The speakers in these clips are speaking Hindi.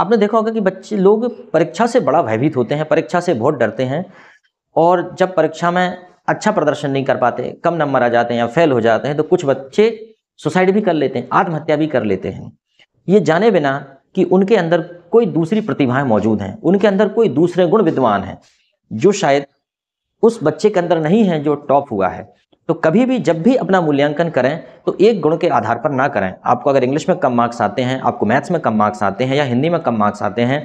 आपने देखा होगा कि बच्चे लोग परीक्षा से बड़ा भयभीत होते हैं परीक्षा से बहुत डरते हैं और जब परीक्षा में अच्छा प्रदर्शन नहीं कर पाते कम नंबर आ जाते हैं या फेल हो जाते हैं तो कुछ बच्चे सुसाइड भी कर लेते हैं आत्महत्या भी कर लेते हैं ये जाने बिना कि उनके अंदर कोई दूसरी प्रतिभाएं मौजूद हैं उनके अंदर कोई दूसरे गुण विद्वान हैं जो शायद उस बच्चे के अंदर नहीं है जो टॉप हुआ है तो कभी भी जब भी अपना मूल्यांकन करें तो एक गुण के आधार पर ना करें आपको अगर इंग्लिश में कम मार्क्स आते हैं आपको मैथ्स में कम मार्क्स आते हैं या हिंदी में कम मार्क्स आते हैं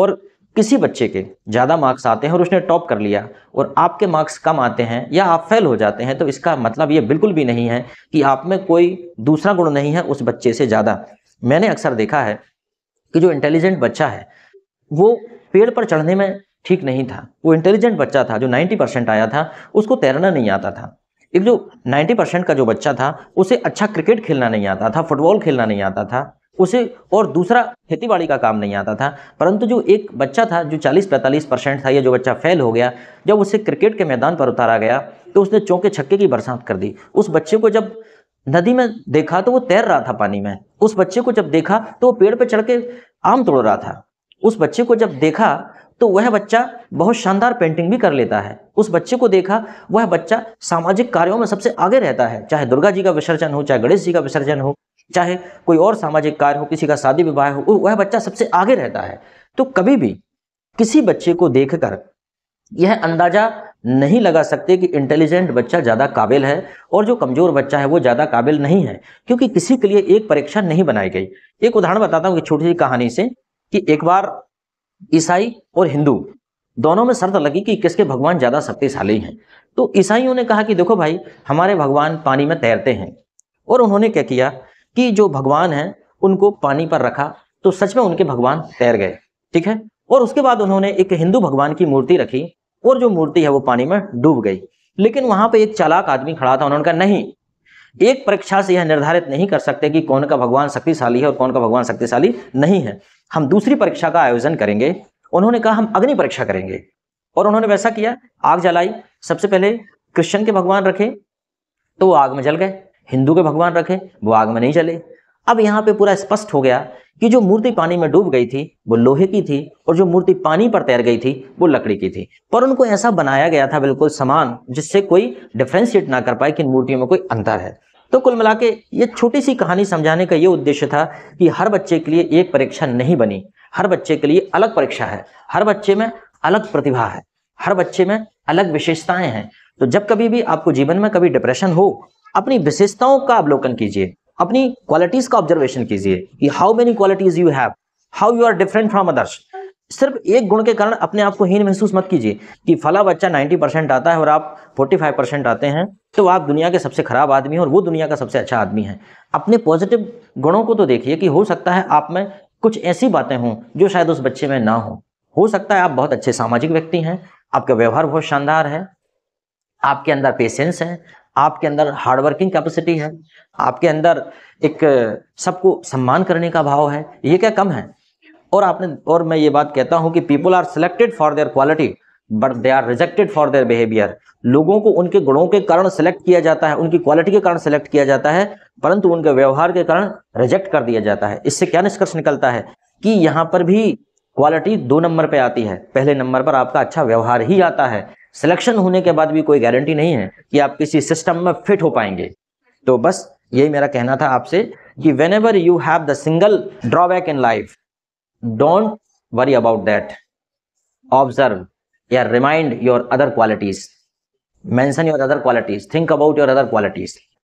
और किसी बच्चे के ज़्यादा मार्क्स आते हैं और उसने टॉप कर लिया और आपके मार्क्स कम आते हैं या आप फेल हो जाते हैं तो इसका मतलब ये बिल्कुल भी नहीं है कि आप में कोई दूसरा गुण नहीं है उस बच्चे से ज़्यादा मैंने अक्सर देखा है कि जो इंटेलिजेंट बच्चा है वो पेड़ पर चढ़ने में ठीक नहीं था वो इंटेलिजेंट बच्चा था जो 90 परसेंट आया था उसको तैरना नहीं आता था एक जो 90 परसेंट का जो बच्चा था उसे अच्छा क्रिकेट खेलना नहीं आता था फुटबॉल खेलना नहीं आता था उसे और दूसरा खेती बाड़ी का काम नहीं आता था परंतु जो एक बच्चा था जो 40-45 परसेंट था या जो बच्चा फेल हो गया जब उसे क्रिकेट के मैदान पर उतारा गया तो उसने चौके छक्के की बरसात कर दी उस बच्चे को जब नदी में देखा तो वो तैर रहा था पानी में उस बच्चे को जब देखा तो वो पेड़ पर पे चढ़ के आम तोड़ रहा था उस बच्चे को जब देखा तो वह बच्चा बहुत शानदार पेंटिंग भी कर लेता है उस बच्चे को देखा वह बच्चा सामाजिक कार्यों में सबसे आगे रहता है चाहे दुर्गा जी का विसर्जन हो चाहे गणेश जी का विसर्जन हो चाहे कोई और सामाजिक कार्य हो किसी का शादी विवाह हो वह बच्चा सबसे आगे रहता है तो कभी भी किसी बच्चे को देखकर यह अंदाजा नहीं लगा सकते कि इंटेलिजेंट बच्चा ज़्यादा काबिल है और जो कमज़ोर बच्चा है वो ज़्यादा काबिल नहीं है क्योंकि किसी के लिए एक परीक्षा नहीं बनाई गई एक उदाहरण बताता हूँ कि छोटी सी कहानी से कि एक बार ईसाई और हिंदू दोनों में शर्त लगी कि किसके भगवान ज़्यादा शक्तिशाली हैं तो ईसाइयों ने कहा कि देखो भाई हमारे भगवान पानी में तैरते हैं और उन्होंने क्या किया कि जो भगवान हैं उनको पानी पर रखा तो सच में उनके भगवान तैर गए ठीक है और उसके बाद उन्होंने एक हिंदू भगवान की मूर्ति रखी और जो मूर्ति है वो पानी में डूब गई लेकिन वहां पर एक चालाक आदमी खड़ा था उन्होंने कहा नहीं एक परीक्षा से यह निर्धारित नहीं कर सकते कि कौन का भगवान शक्तिशाली है और कौन का भगवान शक्तिशाली नहीं है हम दूसरी परीक्षा का आयोजन करेंगे उन्होंने कहा हम अग्नि परीक्षा करेंगे और उन्होंने वैसा किया आग जलाई सबसे पहले क्रिश्चियन के भगवान रखे तो वो आग में जल गए हिंदू के भगवान रखे वो आग में नहीं जले अब यहाँ पे पूरा स्पष्ट हो गया कि जो मूर्ति पानी में डूब गई थी वो लोहे की थी और जो मूर्ति पानी पर तैर गई थी वो लकड़ी की थी पर उनको ऐसा बनाया गया था बिल्कुल समान जिससे कोई डिफ्रेंशिएट ना कर पाए कि इन मूर्तियों में कोई अंतर है तो कुल मिला के ये छोटी सी कहानी समझाने का ये उद्देश्य था कि हर बच्चे के लिए एक परीक्षा नहीं बनी हर बच्चे के लिए अलग परीक्षा है हर बच्चे में अलग प्रतिभा है हर बच्चे में अलग विशेषताएं हैं तो जब कभी भी आपको जीवन में कभी डिप्रेशन हो अपनी विशेषताओं का अवलोकन कीजिए अपनी क्वालिटीज का ऑब्जर्वेशन कीजिए कि how many qualities you have how you are different from others सिर्फ एक गुण के कारण अपने आप को हीन महसूस मत कीजिए कि फला बच्चा 90 परसेंट आता है और आप 45 परसेंट आते हैं तो आप दुनिया के सबसे ख़राब आदमी हैं और वो दुनिया का सबसे अच्छा आदमी है अपने पॉजिटिव गुणों को तो देखिए कि हो सकता है आप में कुछ ऐसी बातें हों जो शायद उस बच्चे में ना हो हो सकता है आप बहुत अच्छे सामाजिक व्यक्ति हैं आपका व्यवहार बहुत शानदार है आपके अंदर पेशेंस है आपके अंदर हार्डवर्किंग कैपेसिटी है आपके अंदर एक सबको सम्मान करने का भाव है ये क्या कम है और आपने और मैं ये बात कहता हूँ कि people are selected for their quality but they are rejected for their behaviour लोगों को उनके गुणों के कारण सेलेक्ट किया जाता है उनकी क्वालिटी के कारण सेलेक्ट किया जाता है परंतु उनके व्यवहार के कारण रिजेक्ट कर दिया जाता है इससे क्या निष्कर्ष निकलता है कि यहाँ पर भी क्वालिटी दो नंबर पे आती है पहले नंबर पर आपका अच्छा व्यवहार ही आता है सिलेक्शन होने के बाद भी कोई गारंटी नहीं है कि आप किसी सिस्टम में फिट हो पाएंगे तो बस यही मेरा कहना था आपसे कि whenever you have the single drawback in life don't worry about that observe yeah remind your other qualities mention your other qualities think about your other qualities